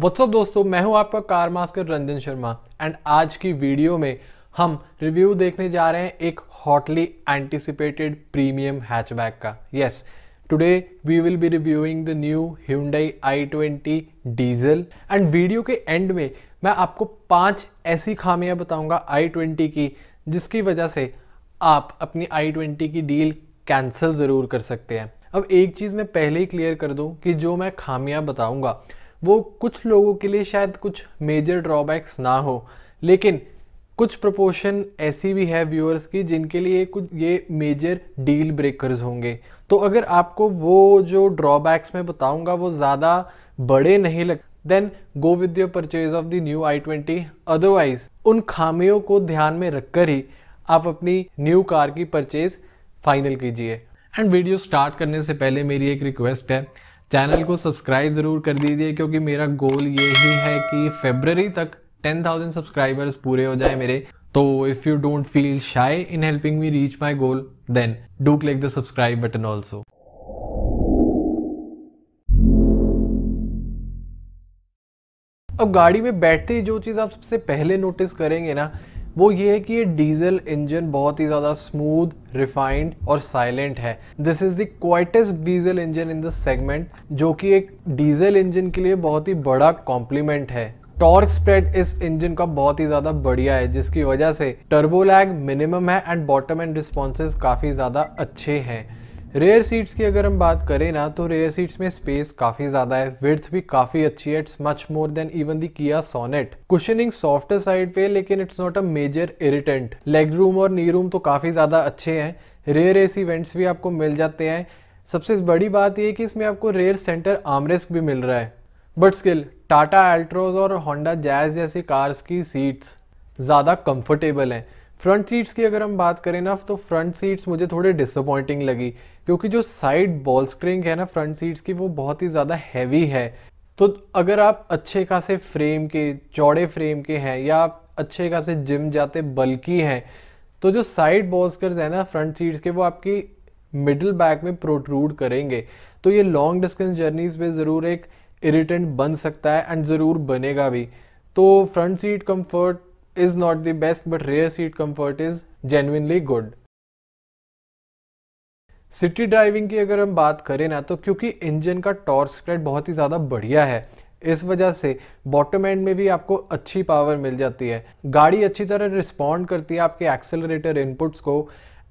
WhatsApp दोस्तों मैं हूं आपका कार मास्कर रंजन शर्मा एंड आज की वीडियो में हम रिव्यू देखने जा रहे हैं एक हॉटली एंटिसिपेटेड प्रीमियम हैचबैक का as today we will be reviewing the new i twenty diesel and video के एंड में मैं आपको पांच ऐसी खामियां बताऊंगा आई ट्वेंटी की जिसकी वजह से आप अपनी आई ट्वेंटी की डील कैंसिल ज़रूर कर सकते हैं अब एक चीज़ मैं पहले ही क्लियर कर दूं कि जो मैं खामियां बताऊंगा वो कुछ लोगों के लिए शायद कुछ मेजर ड्रॉबैक्स ना हो लेकिन कुछ प्रपोर्शन ऐसी भी है व्यूअर्स की जिनके लिए कुछ ये मेजर डील ब्रेकर्स होंगे तो अगर आपको वो जो ड्रॉबैक्स मैं बताऊंगा वो ज़्यादा बड़े नहीं लग then go with your purchase of the new i twenty otherwise उन खामियों को ध्यान में रखकर ही आप अपनी न्यू कार की परचेज फाइनल कीजिए एंड वीडियो स्टार्ट करने से पहले मेरी एक रिक्वेस्ट है चैनल को सब्सक्राइब ज़रूर कर दीजिए क्योंकि मेरा गोल ये ही है कि फेबररी तक 10,000 सब्सक्राइबर्स पूरे हो जाए मेरे तो if you don't feel shy in helping me reach my goal then do click the subscribe button also अब गाड़ी में बैठते ही जो चीज़ आप सबसे पहले नोटिस करेंगे ना वो ये है कि ये डीजल इंजन बहुत ही ज़्यादा स्मूथ रिफाइंड और साइलेंट है this is the quietest diesel engine in the segment जो कि एक डीजल इंजन के लिए बहुत ही बड़ा कॉम्प्लीमेंट है टॉर्क स्प्रेड इस इंजन का बहुत ही ज़्यादा बढ़िया है जिसकी वजह से टर्बोलैग मिनिमम है एंड बॉटम एंड रिस्पॉन्सेज काफ़ी ज़्यादा अच्छे हैं रेयर सीट्स की अगर हम बात करें ना तो रेयर सीट्स में स्पेस काफ़ी ज़्यादा है विर्थ भी काफ़ी अच्छी है it's much more than even the Kia Sonet cushioning soft side पे लेकिन it's not a major irritant leg room और नी रूम तो काफ़ी ज़्यादा अच्छे हैं रेयर एसी वेंट्स भी आपको मिल जाते हैं सबसे बड़ी बात यह कि इसमें आपको रेयर सेंटर आमरेस्क भी मिल रहा है बट स्किल टाटा एल्ट्रोज और होंडा जैज जैसी कार्स की सीट्स ज़्यादा कंफर्टेबल हैं फ्रंट सीट्स की अगर हम बात करें ना तो फ्रंट सीट्स मुझे थोड़े डिसअपॉइंटिंग लगी क्योंकि जो साइड बॉल स्क्रिंग है ना फ्रंट सीट्स की वो बहुत ही ज़्यादा हैवी है तो अगर आप अच्छे खासे फ्रेम के चौड़े फ्रेम के हैं या आप अच्छे खासे जिम जाते बल्कि हैं तो जो साइड बॉस्कर्स हैं ना फ्रंट सीट्स के वो आपकी मिडिल बैक में प्रोट्रूड करेंगे तो ये लॉन्ग डिस्टेंस जर्नीज में ज़रूर एक इरिटेंट बन सकता है एंड ज़रूर बनेगा भी तो front seat comfort is not the best but rear seat comfort is genuinely good. City driving की अगर हम बात करें ना तो क्योंकि इंजन का टॉर्क स्प्रेड बहुत ही ज़्यादा बढ़िया है इस वजह से बॉटम एंड में भी आपको अच्छी पावर मिल जाती है गाड़ी अच्छी तरह रिस्पॉन्ड करती है आपके एक्सेलरेटर इनपुट्स को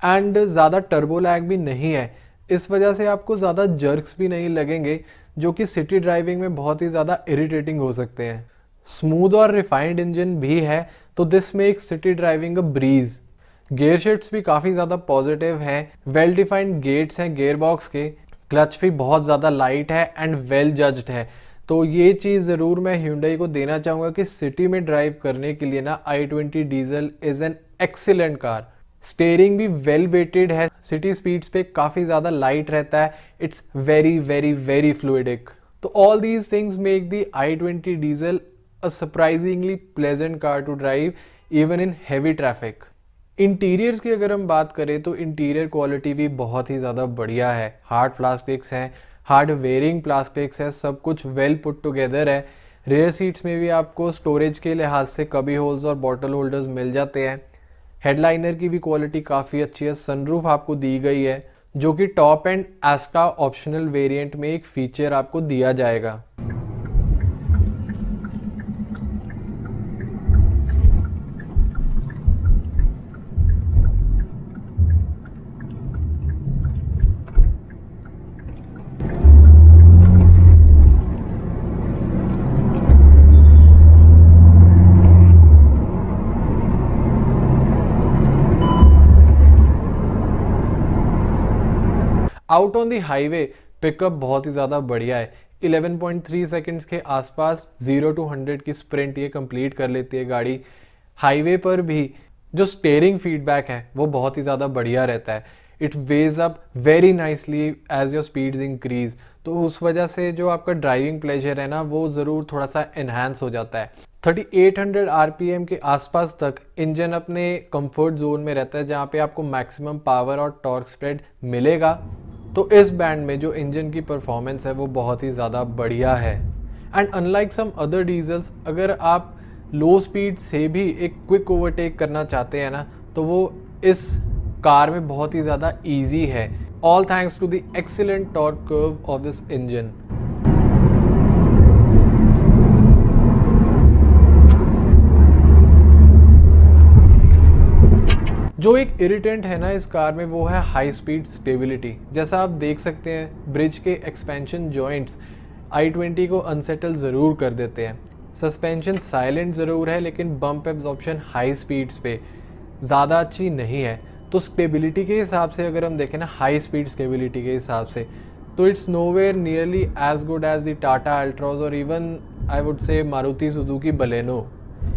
एंड ज़्यादा टर्बो लैग भी नहीं है इस वजह से आपको ज़्यादा जर्क्स भी नहीं लगेंगे जो कि सिटी ड्राइविंग में बहुत ही ज़्यादा इरिटेटिंग हो सकते हैं स्मूद और रिफाइंड इंजन भी है तो दिस एक city driving a breeze gear shifts भी काफ़ी ज़्यादा पॉजिटिव हैं वेल डिफाइंड गेट्स हैं गेयर बॉक्स के क्लच भी बहुत ज़्यादा लाइट है एंड वेल जज्ड है तो ये चीज़ ज़रूर मैं ह्यूडई को देना चाहूँगा कि सिटी में ड्राइव करने के लिए ना i twenty diesel is an excellent car steering भी वेल वेटेड है सिटी स्पीड्स पे काफ़ी ज़्यादा लाइट रहता है it's very very very fluidic तो all these things make the i twenty diesel a surprisingly pleasant car to drive even in heavy traffic. Interiors की अगर हम बात करें तो इंटीरियर क्वालिटी भी बहुत ही ज़्यादा बढ़िया है हार्ड प्लास्टिक्स हैं हार्ड वेयरिंग प्लास्टिक्स है सब कुछ वेल पुट टुगेदर है रेयर सीट्स में भी आपको स्टोरेज के लिहाज से कभी होल्स और बॉटल होल्डर्स मिल जाते हैं हेडलाइनर की भी क्वालिटी काफ़ी अच्छी है सनरूफ आपको दी गई है जो कि top end Asta optional variant में एक फीचर आपको दिया जाएगा out on the highway pickup बहुत ही ज़्यादा बढ़िया है 11.3 सेकंड्स के आसपास 0 टू 100 की स्प्रिंट ये कंप्लीट कर लेती है गाड़ी हाईवे पर भी जो स्टेयरिंग फीडबैक है वो बहुत ही ज़्यादा बढ़िया रहता है it wakes up very nicely as your speed increase तो उस वजह से जो आपका ड्राइविंग प्लेजर है ना वो ज़रूर थोड़ा सा इन्हांस हो जाता है 3800 आरपीएम के आसपास तक इंजन अपने कंफर्ट जोन में रहता है जहाँ पे आपको मैक्सिमम पावर और टॉर्क स्प्रेड मिलेगा तो इस बैंड में जो इंजन की परफॉर्मेंस है वो बहुत ही ज़्यादा बढ़िया है and unlike some other diesels अगर आप लो स्पीड से भी एक क्विक ओवरटेक करना चाहते हैं ना तो वो इस कार में बहुत ही ज़्यादा ईजी है all thanks to the excellent torque curve of this engine जो एक इरिटेंट है ना इस कार में वो है हाई स्पीड स्टेबिलिटी जैसा आप देख सकते हैं ब्रिज के एक्सपेंशन जॉइंट्स आई ट्वेंटी को अनसेटल ज़रूर कर देते हैं सस्पेंशन साइलेंट ज़रूर है लेकिन बम्प एब्जॉर्प्शन हाई स्पीड्स पे ज़्यादा अच्छी नहीं है तो स्टेबिलिटी के हिसाब से अगर हम देखें ना हाई स्पीड स्टेबिलिटी के हिसाब से तो it's nowhere nearly as good as the Tata Altroz और even I would say Maruti की बलेनो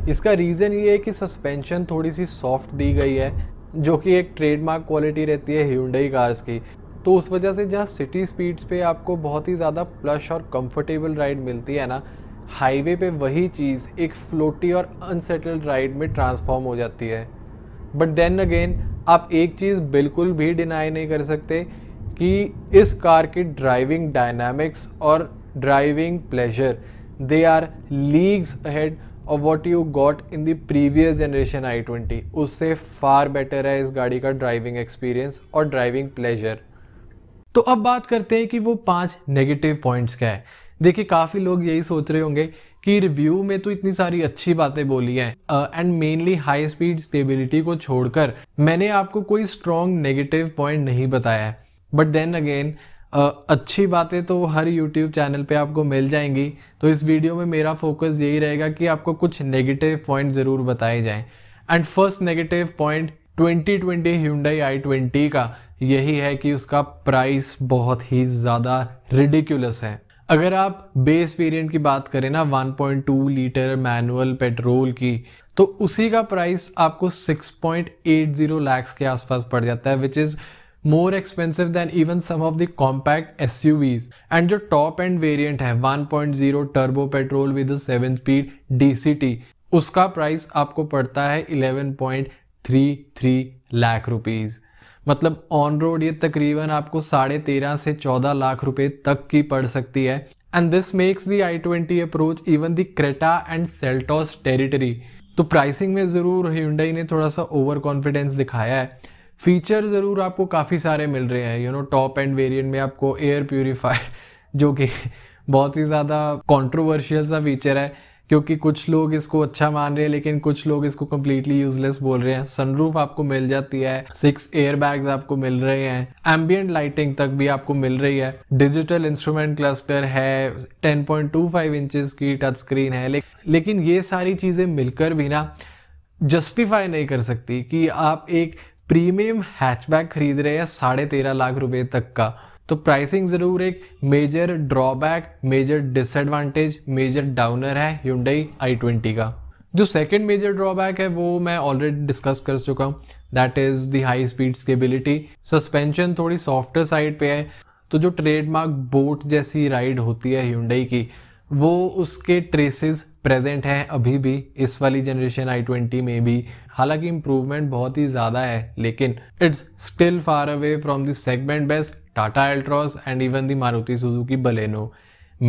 इसका रीज़न ये है कि सस्पेंशन थोड़ी सी सॉफ्ट दी गई है जो कि एक ट्रेडमार्क क्वालिटी रहती है ह्यूडई कार्स की तो उस वजह से जहाँ सिटी स्पीड्स पे आपको बहुत ही ज़्यादा प्लश और कंफर्टेबल राइड मिलती है ना हाईवे पे वही चीज़ एक फ्लोटी और अनसेटल्ड राइड में ट्रांसफॉर्म हो जाती है बट देन अगेन आप एक चीज़ बिल्कुल भी डिनाई नहीं कर सकते कि इस कार की ड्राइविंग डायनामिक्स और driving pleasure they are leagues ahead और what you got in the previous generation i twenty उससे फार बेटर है इस गाड़ी का ड्राइविंग एक्सपीरियंस और ड्राइविंग प्लेजर तो अब बात करते हैं कि वो पांच नेगेटिव पॉइंट्स क्या है देखिए काफ़ी लोग यही सोच रहे होंगे कि रिव्यू में तो इतनी सारी अच्छी बातें बोली हैं and mainly high speed stability को छोड़कर मैंने आपको कोई स्ट्रॉन्ग नेगेटिव पॉइंट नहीं बताया है बट देन अगेन अच्छी बातें तो हर यूट्यूब चैनल पे आपको मिल जाएंगी तो इस वीडियो में मेरा फोकस यही रहेगा कि आपको कुछ नेगेटिव पॉइंट ज़रूर बताए जाएं and first negative point 2020 twenty Hyundai i twenty का यही है कि उसका प्राइस बहुत ही ज़्यादा रिडिक्यूलस है अगर आप बेस वेरिएंट की बात करें ना 1.2 लीटर मैनुअल पेट्रोल की तो उसी का प्राइस आपको 6.80 लाख के आसपास पड़ जाता है which is more even some of the compact S U Vs and जो टॉप एंड वेरियंट है turbo petrol with seven speed D C T उसका प्राइस आपको पड़ता है थ्री लाख रुपीज मतलब ऑन रोड ये तकरीबन आपको साढ़े तेरह से चौदह लाख रुपए तक की पड़ सकती है and this makes the i twenty approach even the Creta and Seltos territory तो प्राइसिंग में ज़रूर ह्यूंडई ने थोड़ा सा ओवर कॉन्फिडेंस दिखाया है फीचर ज़रूर आपको काफ़ी सारे मिल रहे हैं you know top end variant में आपको एयर प्योरीफायर जो कि बहुत ही ज़्यादा कॉन्ट्रोवर्शियल सा फीचर है क्योंकि कुछ लोग इसको अच्छा मान रहे हैं लेकिन कुछ लोग इसको कम्प्लीटली यूजलेस बोल रहे हैं सनरूफ आपको मिल जाती है सिक्स एयर बैग आपको मिल रहे हैं एम्बियंट लाइटिंग तक भी आपको मिल रही है डिजिटल इंस्ट्रूमेंट क्लस्टर है 10.25 पॉइंट की टच स्क्रीन है ले, लेकिन ये सारी चीज़ें मिलकर भी ना जस्टिफाई नहीं कर सकती कि आप एक प्रीमियम हैचबैक खरीद रहे हैं साढ़े तेरह लाख रुपए तक का तो प्राइसिंग ज़रूर एक major drawback major disadvantage major downer है ह्यूंडई आई ट्वेंटी का जो सेकेंड मेजर ड्रॉबैक है वो मैं ऑलरेडी डिस्कस कर चुका हूँ that is the high speed stability suspension थोड़ी सॉफ्टर साइड पे है तो जो ट्रेडमार्क बोट जैसी राइड होती है ह्यूंडई की वो उसके ट्रेसेस प्रेजेंट हैं अभी भी इस वाली जनरेशन आई ट्वेंटी में भी हालांकि इम्प्रूवमेंट बहुत ही ज़्यादा है लेकिन it's still far away from the segment best Tata Altroz and even the Maruti Suzuki Baleno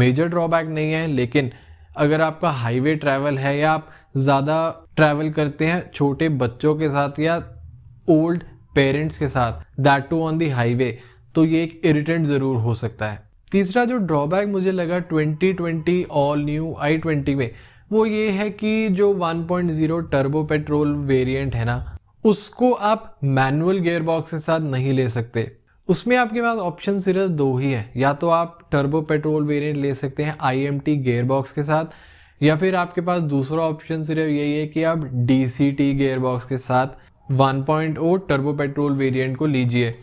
major drawback नहीं है लेकिन अगर आपका हाईवे ट्रैवल है या आप ज़्यादा ट्रैवल करते हैं छोटे बच्चों के साथ या ओल्ड पेरेंट्स के साथ that too on the highway तो ये एक इरिटेंट ज़रूर हो सकता है तीसरा जो ड्रॉबैक मुझे लगा 2020 ऑल न्यू आई ट्वेंटी में वो ये है कि जो 1.0 टर्बो पेट्रोल वेरियंट है ना उसको आप मैनुअल गेयरबॉक्स के साथ नहीं ले सकते उसमें आपके पास ऑप्शन सिर्फ दो ही है या तो आप टर्बो पेट्रोल वेरिएंट ले सकते हैं आई एम टी गेयरबॉक्स के साथ या फिर आपके पास दूसरा ऑप्शन सिर्फ यही है कि आप D C T gear box के साथ 1.0 टर्बो पेट्रोल वेरियंट को लीजिए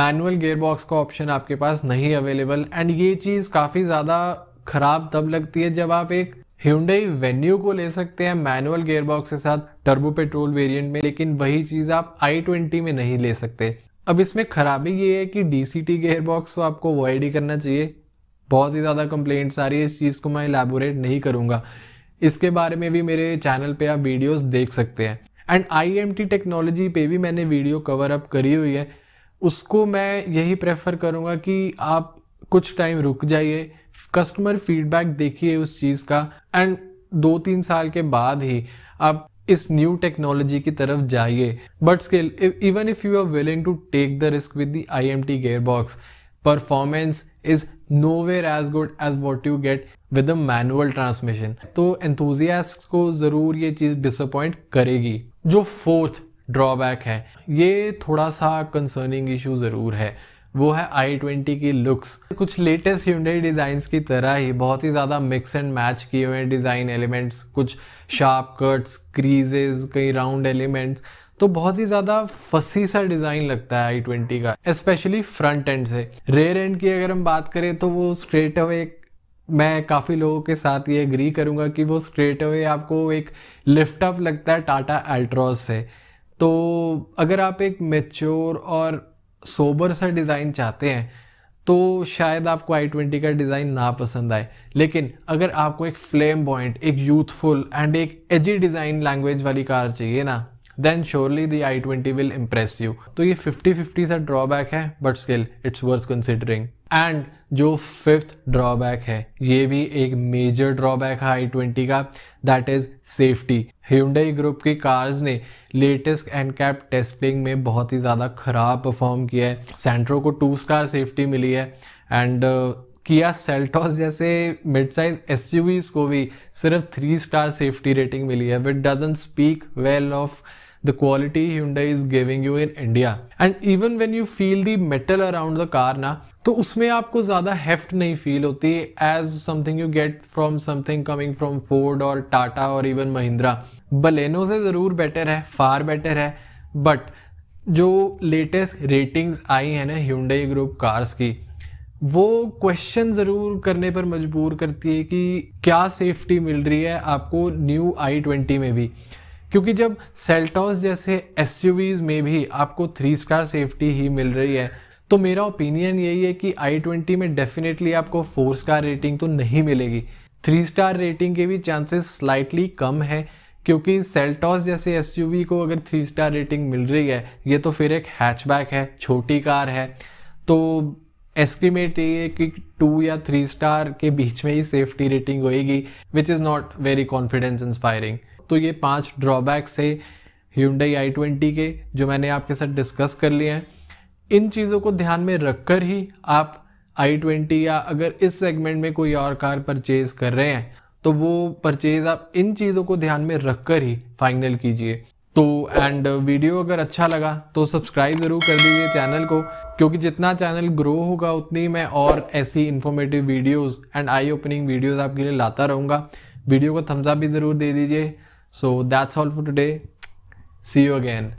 मैनुअल गेयरबॉक्स का ऑप्शन आपके पास नहीं अवेलेबल एंड ये चीज़ काफ़ी ज़्यादा खराब तब लगती है जब आप एक ह्यूडई वेन्यू को ले सकते हैं मैनुअल गेयरबॉक्स के साथ टर्बो पेट्रोल वेरिएंट में लेकिन वही चीज़ आप आई ट्वेंटी में नहीं ले सकते अब इसमें खराबी ये है कि डी सी टी गेयरबॉक्स तो आपको अवॉइड ही करना चाहिए बहुत ही ज़्यादा कंप्लेंट्स आ रही है इस चीज़ को मैं इलेबोरेट नहीं करूँगा इसके बारे में भी मेरे चैनल पे आप वीडियोज़ देख सकते हैं and I M T technology पे भी मैंने वीडियो कवर अप करी हुई है उसको मैं यही प्रेफर करूँगा कि आप कुछ टाइम रुक जाइए कस्टमर फीडबैक देखिए उस चीज़ का एंड दो तीन साल के बाद ही आप इस न्यू टेक्नोलॉजी की तरफ जाइए but still even if you are willing to take the risk with the I M T gear box performance is nowhere as good as what you get with a manual transmission तो एंथुजिया को ज़रूर ये चीज़ disappoint करेगी जो fourth drawback है ये थोड़ा सा कंसर्निंग इशू ज़रूर है वो है आई ट्वेंटी की लुक्स कुछ लेटेस्ट ह्यूंडई डिज़ाइंस की तरह ही बहुत ही ज़्यादा मिक्स एंड मैच किए हुए डिज़ाइन एलिमेंट्स कुछ शार्प कट्स क्रीजेज कई राउंड एलिमेंट्स तो बहुत ही ज़्यादा फसी सा डिज़ाइन लगता है आई ट्वेंटी का स्पेशली फ्रंट एंड से रेयर एंड की अगर हम बात करें तो वो स्ट्रेट अवे मैं काफ़ी लोगों के साथ ये एग्री करूँगा कि वो स्ट्रेट अवे आपको एक लिफ्ट अप लगता है टाटा एल्ट्रॉस से तो अगर आप एक मेच्योर और सोबर सा डिज़ाइन चाहते हैं तो शायद आपको आई ट्वेंटी का डिज़ाइन ना पसंद आए लेकिन अगर आपको एक फ्लेम पॉइंट एक यूथफुल एंड एक एजी डिज़ाइन लैंग्वेज वाली कार चाहिए ना then surely the i twenty will impress you तो ये फिफ्टी फिफ्टी सा ड्रॉबैक है but still it's worth considering and जो फिफ्थ ड्रॉबैक है ये भी एक मेजर ड्रॉबैक है आई ट्वेंटी का that is safety Hyundai group की कार्स ने लेटेस्ट एंड कैप टेस्टिंग में बहुत ही ज़्यादा खराब परफॉर्म किया है सेंट्रो को टू स्टार सेफ्टी मिली है एंड किया सेल्टॉस जैसे मिड साइज एस को भी सिर्फ थ्री स्टार सेफ्टी रेटिंग मिली है which doesn't speak well of the quality Hyundai is giving you in India. And even when you feel the metal around the car ना तो उसमें आपको ज़्यादा heft नहीं feel होती as something you get from something coming from Ford or Tata or even Mahindra. Baleno से ज़रूर better है far better है but जो latest ratings आई हैं ना Hyundai group cars की वो क्वेश्चन ज़रूर करने पर मजबूर करती है कि क्या सेफ्टी मिल रही है आपको न्यू आई ट्वेंटी में भी क्योंकि जब सेल्टॉस जैसे एस में भी आपको थ्री स्टार सेफ्टी ही मिल रही है तो मेरा ओपिनियन यही है कि आई ट्वेंटी में डेफिनेटली आपको फोर स्टार रेटिंग तो नहीं मिलेगी थ्री स्टार रेटिंग के भी चांसेस स्लाइटली कम है क्योंकि सेल्टॉस जैसे एस को अगर थ्री स्टार रेटिंग मिल रही है ये तो फिर एक हैचबैक है छोटी कार है तो एस्टिमेट ये है कि टू या थ्री स्टार के बीच में ही सेफ्टी रेटिंग होएगी which is not very confidence inspiring तो ये पांच ड्रॉबैक्स है ह्यूडई आई ट्वेंटी के जो मैंने आपके साथ डिस्कस कर लिए हैं इन चीज़ों को ध्यान में रखकर ही आप आई ट्वेंटी या अगर इस सेगमेंट में कोई और कार परचेज कर रहे हैं तो वो परचेज आप इन चीज़ों को ध्यान में रखकर ही फाइनल कीजिए तो एंड वीडियो अगर अच्छा लगा तो सब्सक्राइब ज़रूर कर दीजिए चैनल को क्योंकि जितना चैनल ग्रो होगा उतनी मैं और ऐसी informative videos and eye opening videos आपके लिए लाता रहूँगा वीडियो को थम्सअप भी ज़रूर दे दीजिए So that's all for today. See you again.